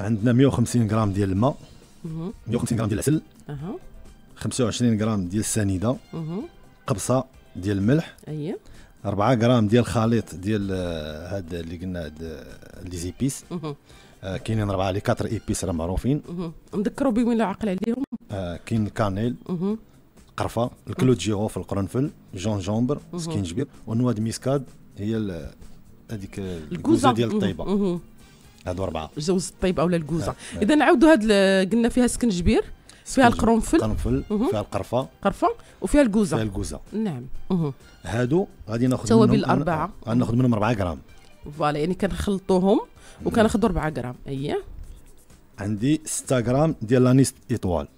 عندنا 150 غرام ديال الماء 150 غرام ديال العسل 25 غرام ديال السنيده قبصه ديال الملح اييه 4 غرام ديال الخليط ديال هذا آه، اللي قلنا هاد آه، لي زيبيس آه، كاينين 4 لي 4 ايبيس راه معروفين نذكروا بهم الى عقل عليهم كاين الكانيل قرفه الكلو جيروف القرنفل جونجومبر سكينجبير ونواد ميسكاد هي هذيك الكوزه ديال الطيبه هادو أربعة الجوز الطيب أو الكوزة إذا نعاودوا هاد قلنا فيها السكنجبير فيها القرنفل القرنفل فيها القرفه قرفه وفيها الكوزه فيها الكوزه نعم هادو غادي ناخذ التوابل الاربعه غناخذ منهم 4 غرام فوالا يعني كنخلطوهم وكناخذ 4 غرام اييه عندي 6 غرام ديال لانيس ايطوال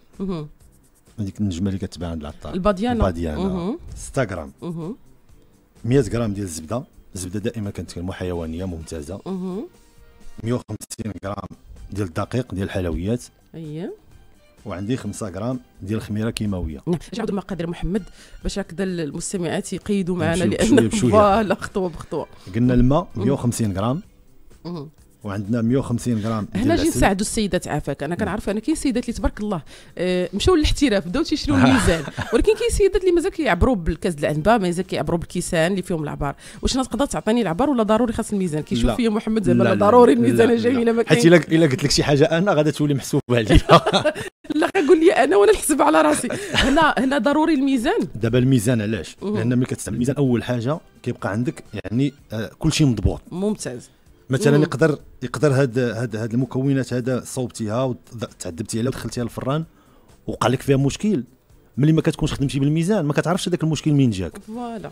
هذيك النجمه اللي كتباع عند العطار الباديانا الباديانا 6 غرام 100 غرام ديال الزبده الزبده دائما كانت حيوانيه ممتازه مه. 150 غرام ديال الدقيق ديال الحلويات اييه وعندي 5 غرام ديال الخميره كيماويه اش عاود المقادير محمد باش هكذا المستمعات يقيدوا معنا لان فوالا خطوه بخطوه قلنا الماء 150 غرام وعندنا 150 غرام هنا جي نساعدوا السيدات عافاك انا كنعرف انا كاين سيدات اللي تبارك الله آه، مشاو للاحتراف بداو تيشريو الميزان ولكن كاين سيدات اللي مازال كيعبروا بالكاس العنبه مازال كيعبروا بالكيسان اللي فيهم العبار واش انا تقدر تعطيني العبار ولا ضروري خاص الميزان كيشوف فيا محمد زعما ضروري الميزانه جميله ما كاين حيت الا قلت لك شي حاجه انا غادي تولي محسوبه عليا لا قول لي انا وانا نحسب على راسي هنا هنا ضروري الميزان دابا الميزان علاش لان ملي كتستعمل الميزان اول حاجه كيبقى عندك يعني آه، كل شيء مضبوط ممتاز مثلا يقدر يقدر هاد هاد هاد المكونات هذا صوبتيها وتعذبتيها عليها ودخلتيها للفران وقع لك فيها مشكل ملي ما كتكونش خدمتي بالميزان ما كتعرفش هذاك المشكل منين جاك فوالا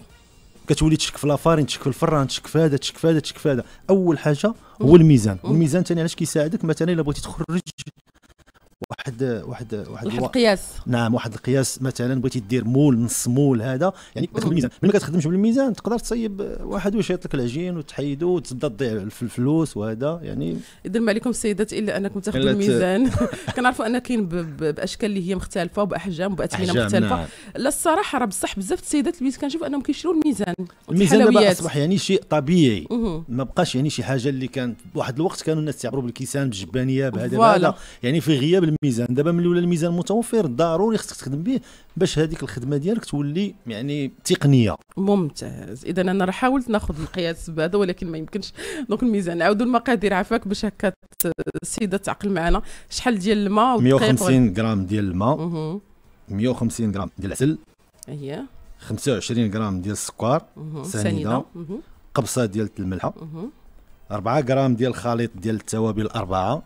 كتولي تشك في لافارين تشك في الفران تشك في هذا تشك في هذا تشك في هذا اول حاجه هو الميزان والميزان ثاني علاش كيساعدك مثلا الا بغيتي تخرج واحد واحد واحد واحد القياس نعم واحد القياس مثلا بغيتي دير مول نص مول هذا يعني كتخدم بالميزان ملي ما كتخدمش بالميزان تقدر تصيب واحد ويشيط لك العجين وتحيدو وتبدا تضيع في الفلوس وهذا يعني يدير عليكم السيدات الا انكم تاخذوا الميزان كنعرفوا ان كاين باشكال اللي هي مختلفه وباحجام وباثمنه مختلفه نعم. لا الصراحه راه بصح بزاف السيدات اللي كنشوف انهم كيشريو الميزان الميزان دابا اصبح يعني شيء طبيعي ما بقاش يعني شي حاجه اللي كانت واحد الوقت كانوا الناس تعبروا بالكيسان بالجبانيه بهذا يعني في غياب الميزان الميزان دابا ملي ولا الميزان متوفر ضروري خصك تخدم به باش هذيك الخدمه ديالك تولي يعني تقنيه ممتاز اذا انا راه حاولت ناخذ القياس بهذا ولكن ما يمكنش دونك الميزان نعاودوا المقادير عفاك باش هكا السيده تعقل معنا شحال ديال الماء 150 غرام ديال الماء 150 غرام ديال العسل هي 25 غرام ديال السكر سنيده قبصه ديال الملحه 4 غرام ديال الخليط ديال التوابل الاربعه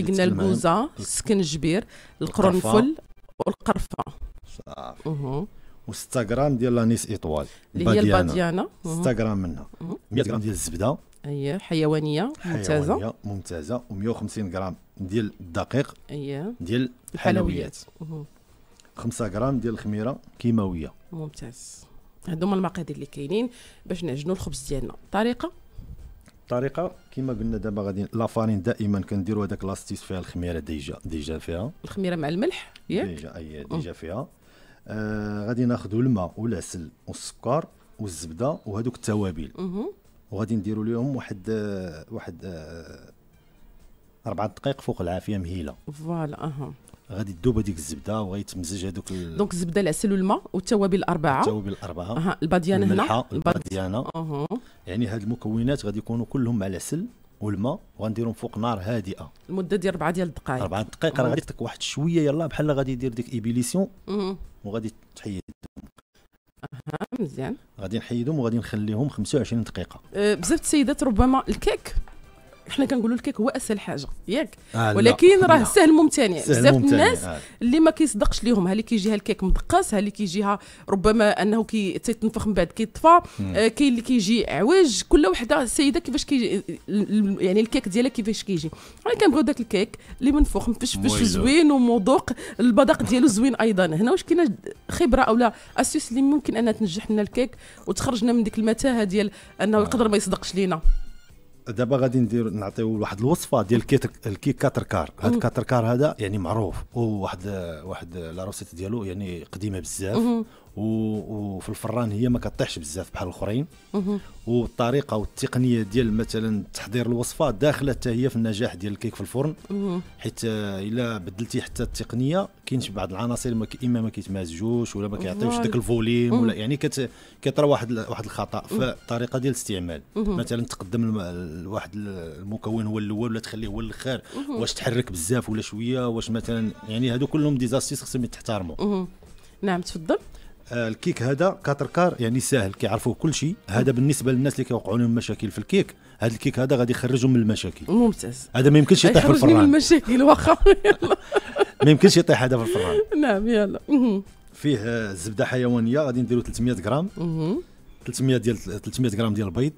اللي قلنا الكوزه السكنجبير القرنفل والقرفه صافي و غرام ديال لانيس ايطوال اللي هي الباديانا 6 غرام منها 100 غرام ديال الزبده هي حيوانيه ممتازه حيوانيه ممتازه و150 غرام ديال الدقيق اييه ديال الحلويات 5 غرام ديال الخميره كيماويه ممتاز هادو هما المقادير اللي كاينين باش نعجنوا الخبز ديالنا طريقه الطريقه كما قلنا دابا غادي لافارين دائما كنديروا هذاك لاستيس فيها الخميره ديجا ديجا فيها الخميره مع الملح ياك ديجا اي ديجا فيها آه غادي ناخذوا الماء والعسل والسكر والزبده وهذوك التوابل أمم. وغادي نديروا لهم واحد آه، واحد آه، أربع دقائق فوق العافية مهيلة فوالا أها غادي تذوب هذيك الزبده وغيتمزج هذوك ال... دونك الزبده العسل والماء والتوابل الاربعه التوابل الاربعه اها الباديانه هنا الباديانه اها يعني هاد المكونات غادي يكونوا كلهم مع العسل والماء وغنديرهم فوق نار هادئه المده ديال اربعه ديال الدقائق اربعه دقائق راه غادي تك واحد شويه يلا بحال غادي يدير ديك ايبيليسيون وغادي تحيد اها مزيان غادي نحيدهم وغادي نخليهم 25 دقيقه أه بزاف السيدات ربما الكيك حنا كنقولوا الكيك هو اسهل حاجه ياك آه ولكن راه سهل ممتنع بزاف الناس آه. اللي ما كيصدقش ليهم ها اللي كيجيها الكيك مدقص ها اللي كيجيها ربما انه كي تيتنفخ من بعد كيطفى آه كاين اللي كيجي عواج كل وحده السيده كيفاش كيجي يعني الكيك ديالها كيفاش كيجي انا كنبغيو داك الكيك اللي منفوخ مفشفش زوين ومذوق البداق ديالو زوين ايضا هنا واش كاينه خبره اولا اسيس اللي ممكن انها تنجح لنا الكيك وتخرجنا من ديك المتاهه ديال انه آه. يقدر ما يصدقش لينا دابا غادي ندير نعطيو واحد الوصفه ديال الكيك كار هذا هاد كار هذا يعني معروف وواحد واحد لا روسيت ديالو يعني قديمه بزاف وفي الفران هي ما كطيحش بزاف بحال الاخرين والطريقه والتقنيه ديال مثلا تحضير الوصفه داخله حتى هي في النجاح ديال الكيك في الفرن حيت الا بدلتي حتى التقنيه كاين بعض العناصر ما اما ما كيتمازجوش ولا ما كيعطيوش داك الفوليم ولا يعني كت كيطرى واحد واحد الخطا في الطريقه ديال الاستعمال مثلا تقدم لواحد المكون هو الاول ولا تخليه هو الاخر واش تحرك بزاف ولا شويه واش مثلا يعني هادو كلهم ديزاستيس خصهم يتحترموا نعم تفضل الكيك هذا كار يعني ساهل كيعرفوه كل شيء هذا بالنسبه للناس اللي كيوقعوا لهم مشاكل في الكيك هذا الكيك هذا غادي يخرجهم من المشاكل ممتاز هذا ما يمكنش يطيح في الفران من المشاكل واخا ما يمكنش يطيح هذا في الفران نعم يلا فيه آه، زبده حيوانيه غادي نديروا 300 غرام 300 ديال 300 آه، غرام ديال البيض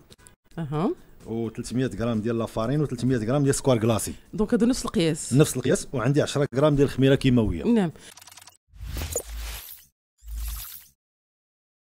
اها و 300 غرام ديال لافارين و 300 غرام ديال سكوار كلاصي دونك هذا نفس القياس نفس القياس وعندي 10 غرام ديال الخميره كيماويه نعم